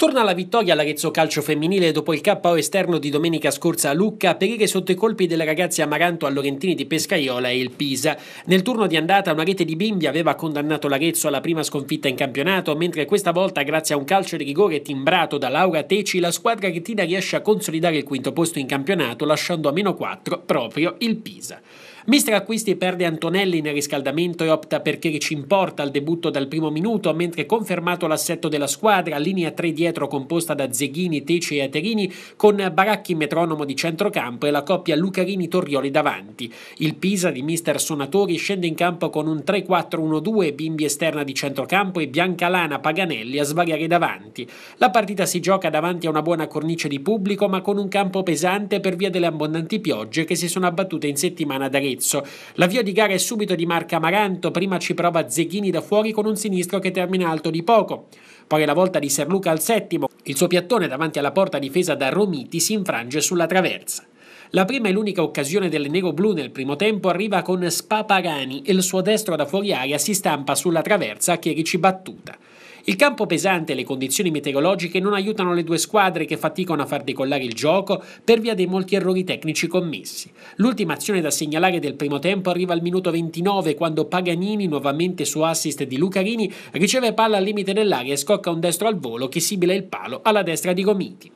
Torna la vittoria all'Arezzo Calcio Femminile dopo il KO esterno di domenica scorsa a Lucca, perire sotto i colpi delle ragazze Amaranto a Lorentini di Pescaiola e il Pisa. Nel turno di andata una rete di Bimbi aveva condannato l'Arezzo alla prima sconfitta in campionato, mentre questa volta grazie a un calcio di rigore timbrato da Laura Teci la squadra retina riesce a consolidare il quinto posto in campionato lasciando a meno 4 proprio il Pisa. Mister Acquisti perde Antonelli nel riscaldamento e opta per Chirici in porta al debutto dal primo minuto, mentre confermato l'assetto della squadra, linea 3 dietro dietro composta da Zeghini, Teci e Aterini con Baracchi metronomo di centrocampo e la coppia Lucarini-Torrioli davanti. Il Pisa di mister Sonatori scende in campo con un 3-4-1-2, Bimbi esterna di centrocampo e Biancalana Paganelli a svariare davanti. La partita si gioca davanti a una buona cornice di pubblico ma con un campo pesante per via delle abbondanti piogge che si sono abbattute in settimana ad Arezzo. L'avvio di gara è subito di Marca Amaranto, prima ci prova Zeghini da fuori con un sinistro che termina alto di poco. Poi è la volta di Serluca al set VII, il suo piattone davanti alla porta difesa da Romiti si infrange sulla traversa. La prima e l'unica occasione del nero-blu nel primo tempo arriva con Spapagani e il suo destro da fuori aria si stampa sulla traversa a Chierici battuta. Il campo pesante e le condizioni meteorologiche non aiutano le due squadre che faticano a far decollare il gioco per via dei molti errori tecnici commessi. L'ultima azione da segnalare del primo tempo arriva al minuto 29 quando Paganini, nuovamente su assist di Lucarini, riceve palla al limite dell'area e scocca un destro al volo che sibila il palo alla destra di Gomiti.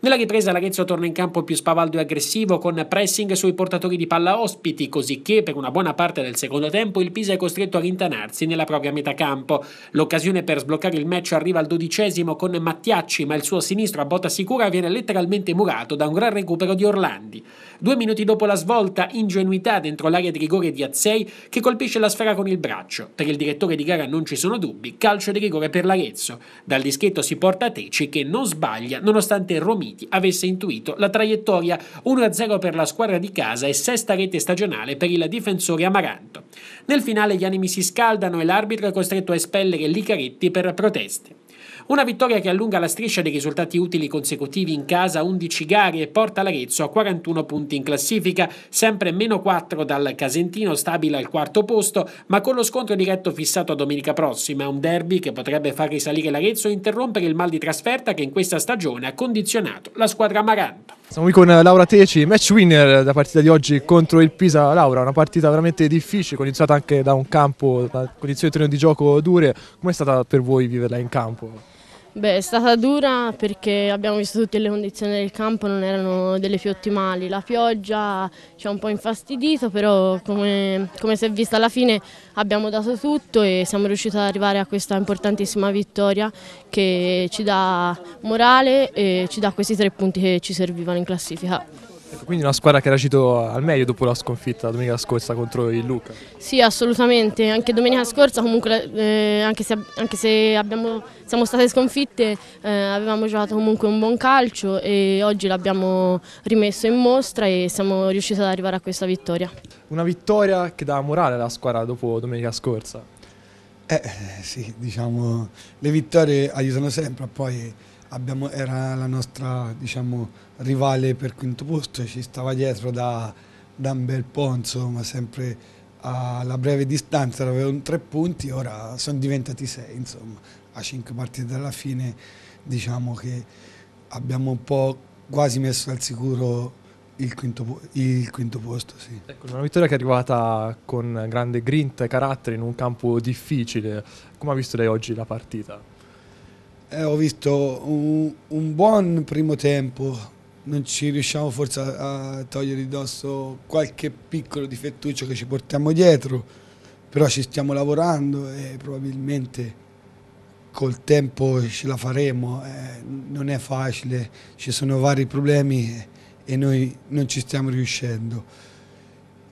Nella ripresa l'Arezzo torna in campo più spavaldo e aggressivo con pressing sui portatori di palla ospiti, cosicché per una buona parte del secondo tempo il Pisa è costretto a rintanarsi nella propria metà campo. L'occasione per sbloccare il match arriva al dodicesimo con Mattiacci, ma il suo sinistro a botta sicura viene letteralmente murato da un gran recupero di Orlandi. Due minuti dopo la svolta, ingenuità dentro l'area di rigore di Azzei che colpisce la sfera con il braccio. Per il direttore di gara non ci sono dubbi, calcio di rigore per l'Arezzo. Dal dischetto si porta Teci che non sbaglia nonostante Romino Uniti avesse intuito la traiettoria 1-0 per la squadra di casa e sesta rete stagionale per il difensore Amaranto. Nel finale gli animi si scaldano e l'arbitro è costretto a espellere Licaretti per proteste. Una vittoria che allunga la striscia dei risultati utili consecutivi in casa 11 gare e porta l'Arezzo a 41 punti in classifica, sempre meno 4 dal Casentino stabile al quarto posto, ma con lo scontro diretto fissato a domenica prossima, un derby che potrebbe far risalire l'Arezzo e interrompere il mal di trasferta che in questa stagione ha condizionato la squadra amaranto. Siamo qui con Laura Teci, match winner da partita di oggi contro il Pisa. Laura, una partita veramente difficile, condizionata anche da un campo, da condizioni di gioco dure. Com'è stata per voi viverla in campo? Beh, è stata dura perché abbiamo visto tutte le condizioni del campo, non erano delle più ottimali. La pioggia ci ha un po' infastidito, però come, come si è vista alla fine abbiamo dato tutto e siamo riusciti ad arrivare a questa importantissima vittoria che ci dà morale e ci dà questi tre punti che ci servivano in classifica. Ecco, quindi una squadra che ha reagito al meglio dopo la sconfitta domenica scorsa contro il Luca. Sì, assolutamente, anche domenica scorsa comunque, eh, anche se, anche se abbiamo, siamo state sconfitte eh, avevamo giocato comunque un buon calcio e oggi l'abbiamo rimesso in mostra e siamo riusciti ad arrivare a questa vittoria. Una vittoria che dà morale alla squadra dopo domenica scorsa. Eh sì, diciamo, le vittorie aiutano sempre a poi abbiamo, era la nostra diciamo, rivale per quinto posto, ci stava dietro da, da un bel po', insomma, sempre alla breve distanza avevano tre punti, ora sono diventati sei, insomma, a cinque partite dalla fine diciamo che abbiamo un po' quasi messo al sicuro il quinto, il quinto, posto, sì. Ecco, una vittoria che è arrivata con grande grinta e carattere in un campo difficile. Come ha visto lei oggi la partita? eh, ho visto un, un, buon primo tempo. Non ci riusciamo forse a, a togliere di dosso qualche piccolo difettuccio che ci portiamo dietro, però ci stiamo lavorando e probabilmente col tempo ce la faremo, eh, non è facile, ci sono vari problemi e noi non ci stiamo riuscendo.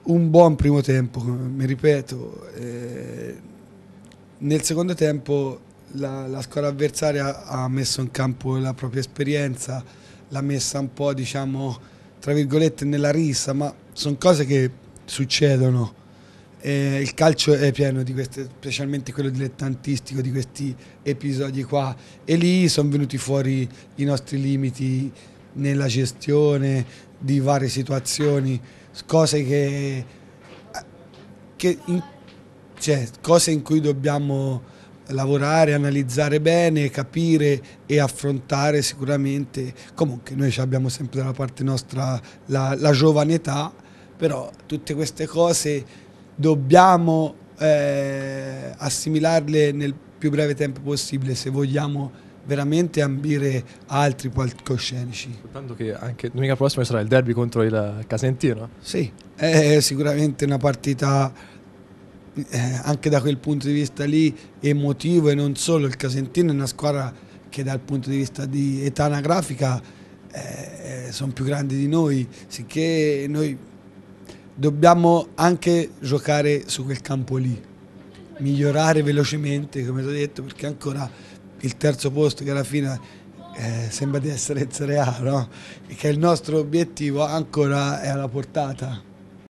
Un buon primo tempo, mi ripeto, eh, nel secondo tempo la, la, squadra avversaria ha messo in campo la propria esperienza, l'ha messa un po' diciamo tra virgolette nella rissa, ma sono cose che succedono. E il calcio è pieno di queste, specialmente quello dilettantistico, di questi episodi qua. E lì sono venuti fuori i nostri limiti nella gestione di varie situazioni, cose che, che in, cioè, cose in cui dobbiamo lavorare, analizzare bene, capire e affrontare sicuramente, comunque noi abbiamo sempre dalla parte nostra la, la giovane età, però tutte queste cose dobbiamo eh, assimilarle nel più breve tempo possibile se vogliamo veramente ambire altri palcoscenici. Soltanto che anche domenica prossima sarà il derby contro il Casentino. Sì, è sicuramente una partita eh, anche da quel punto di vista lì emotivo e non solo, il Casentino è una squadra che dal punto di vista di età anagrafica eh, eh sono più grandi di noi, sicché noi dobbiamo anche giocare su quel campo lì, migliorare velocemente come ho detto perché ancora il terzo posto che alla fine eh, sembra di essere il Serie A, no? che il nostro obiettivo ancora è alla portata.